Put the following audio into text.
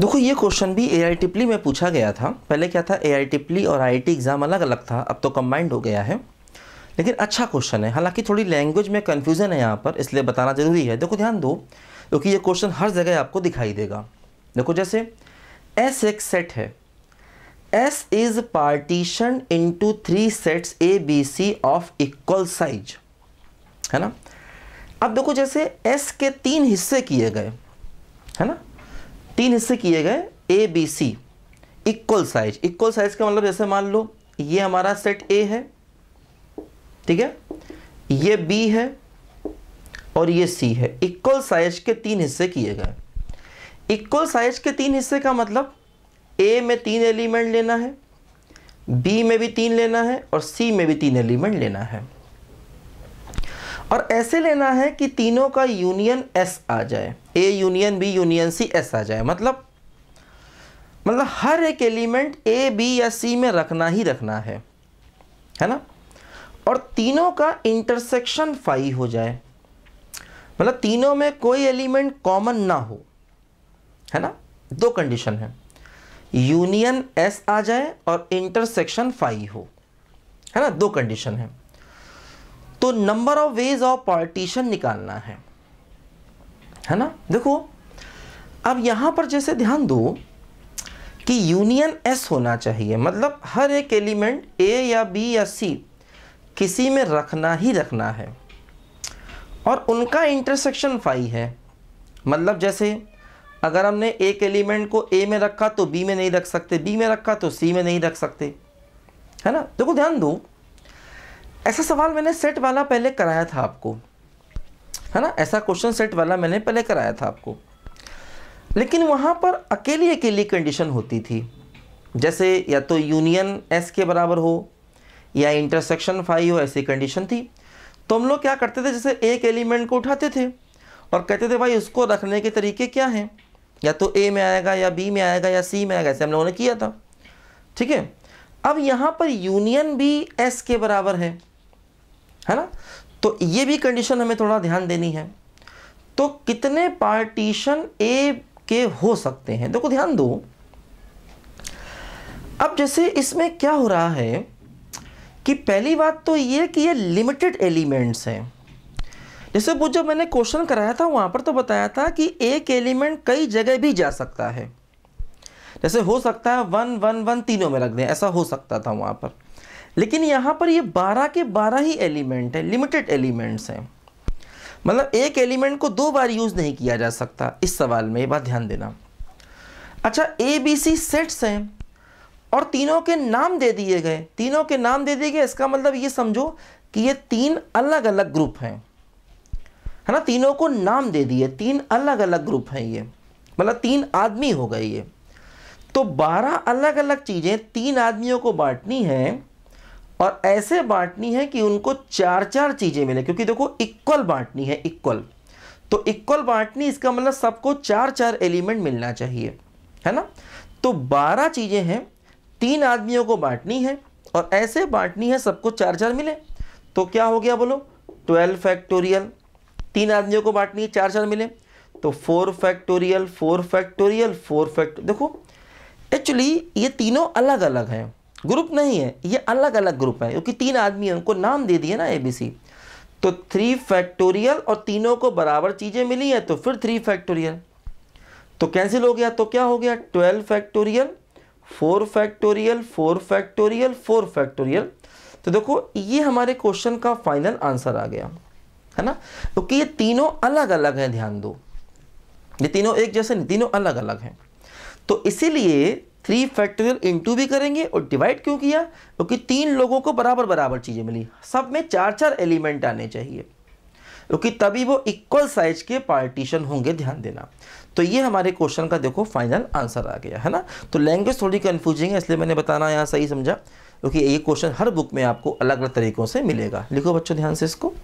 देखो ये क्वेश्चन भी ए आई टिपली में पूछा गया था पहले क्या था ए आई टिपली और आई आई टी एग्ज़ाम अलग अलग था अब तो कम्बाइंड हो गया है लेकिन अच्छा क्वेश्चन है हालांकि थोड़ी लैंग्वेज में कन्फ्यूज़न है यहाँ पर इसलिए बताना ज़रूरी है देखो ध्यान दो क्योंकि ये क्वेश्चन हर जगह आपको दिखाई देगा देखो जैसे एस एक सेट है S is partition to three sets A B C of equal size है ना अब देखो जैसे एस के तीन हिस्से किए गए है ना तीन हिस्से किए गए A B C equal size equal size का मतलब जैसे मान लो ये हमारा सेट ए है ठीक है ये बी है और ये सी है इक्वल साइज के तीन हिस्से किए गए इक्वल साइज के तीन हिस्से का मतलब ए में तीन एलिमेंट लेना है बी में भी तीन लेना है और सी में भी तीन एलिमेंट लेना है और ऐसे लेना है कि तीनों का यूनियन एस आ जाए A union B union C S आ जाए मतलब मतलब हर एक एलिमेंट ए बी या सी में रखना ही रखना है है ना और तीनों का इंटरसेक्शन फाई हो जाए मतलब तीनों में कोई एलिमेंट कॉमन ना हो है ना दो कंडीशन है यूनियन एस आ जाए और इंटरसेक्शन फाई हो है ना दो कंडीशन है तो number of ways of partition निकालना है है ना देखो अब यहाँ पर जैसे ध्यान दो कि यूनियन एस होना चाहिए मतलब हर एक एलिमेंट ए या बी या सी किसी में रखना ही रखना है और उनका इंटरसेक्शन फाई है मतलब जैसे अगर हमने एक एलिमेंट को ए में रखा तो बी में नहीं रख सकते बी में रखा तो सी में नहीं रख सकते है ना देखो ध्यान दो ऐसा सवाल मैंने सेट वाला पहले कराया था आपको है ना ऐसा क्वेश्चन सेट वाला मैंने पहले कराया था आपको लेकिन वहाँ पर अकेली अकेली कंडीशन होती थी जैसे या तो यूनियन एस के बराबर हो या इंटरसेक्शन फाइव हो ऐसी कंडीशन थी तो हम लोग क्या करते थे जैसे एक एलिमेंट को उठाते थे और कहते थे भाई उसको रखने के तरीके क्या हैं या तो ए में आएगा या बी में आएगा या सी में आएगा ऐसे हम लोगों ने किया था ठीक है अब यहाँ पर यूनियन भी एस के बराबर है है ना तो ये भी कंडीशन हमें थोड़ा ध्यान देनी है तो कितने पार्टीशन ए के हो सकते हैं देखो ध्यान दो अब जैसे इसमें क्या हो रहा है कि पहली बात तो ये कि ये लिमिटेड एलिमेंट्स हैं जैसे वो जब मैंने क्वेश्चन कराया था वहाँ पर तो बताया था कि एक एलिमेंट कई जगह भी जा सकता है जैसे हो सकता है वन वन वन तीनों में रख दें ऐसा हो सकता था वहाँ पर लेकिन यहाँ पर ये बारह के बारह ही एलिमेंट है लिमिटेड एलिमेंट्स हैं मतलब एक एलिमेंट को दो बार यूज़ नहीं किया जा सकता इस सवाल में ये बात ध्यान देना अच्छा ए बी सी सेट्स हैं और तीनों के नाम दे दिए गए तीनों के नाम दे दिए गए इसका मतलब ये समझो कि ये तीन अलग अलग ग्रुप हैं है ना तीनों को नाम दे दिए तीन अलग अलग ग्रुप हैं ये मतलब तीन आदमी हो गए ये तो बारह अलग अलग चीज़ें तीन आदमियों को बांटनी है और ऐसे बांटनी है कि उनको चार चार चीज़ें मिले क्योंकि देखो इक्वल बांटनी है इक्वल तो इक्वल बांटनी इसका मतलब सबको चार चार एलिमेंट मिलना चाहिए है ना तो बारह चीज़ें हैं तीन आदमियों को बांटनी है और ऐसे बांटनी है सबको चार चार मिले तो क्या हो गया बोलो ट्वेल्व फैक्टोरियल तीन आदमियों को बांटनी है चार चार मिले तो four factorial four factorial four fact देखो एक्चुअली ये तीनों अलग अलग हैं ग्रुप नहीं है ये अलग अलग ग्रुप है क्योंकि तीन आदमी उनको नाम दे दिए ना ए बी सी तो थ्री फैक्टोरियल और तीनों को बराबर चीज़ें मिली हैं तो फिर थ्री फैक्टोरियल तो कैंसिल हो गया तो क्या हो गया twelve factorial four factorial four factorial four factorial तो देखो ये हमारे क्वेश्चन का फाइनल आंसर आ गया है ना क्योंकि तो ये तीनों अलग अलग हैं ध्यान दो ये तीनों एक जैसे नहीं तीनों अलग अलग हैं तो इसीलिए थ्री फैक्टोरियल इंटू भी करेंगे और डिवाइड क्यों किया क्योंकि तो तीन लोगों को बराबर बराबर चीज़ें मिली सब में चार चार एलिमेंट आने चाहिए क्योंकि तो तभी वो इक्वल साइज के पार्टीशन होंगे ध्यान देना तो ये हमारे क्वेश्चन का देखो फाइनल आंसर आ गया है ना तो लैंग्वेज थोड़ी कन्फ्यूजिंग है इसलिए मैंने बताना यहाँ सही समझा क्योंकि ये क्वेश्चन हर बुक में आपको अलग अलग तरीक़ों से मिलेगा लिखो बच्चों ध्यान से इसको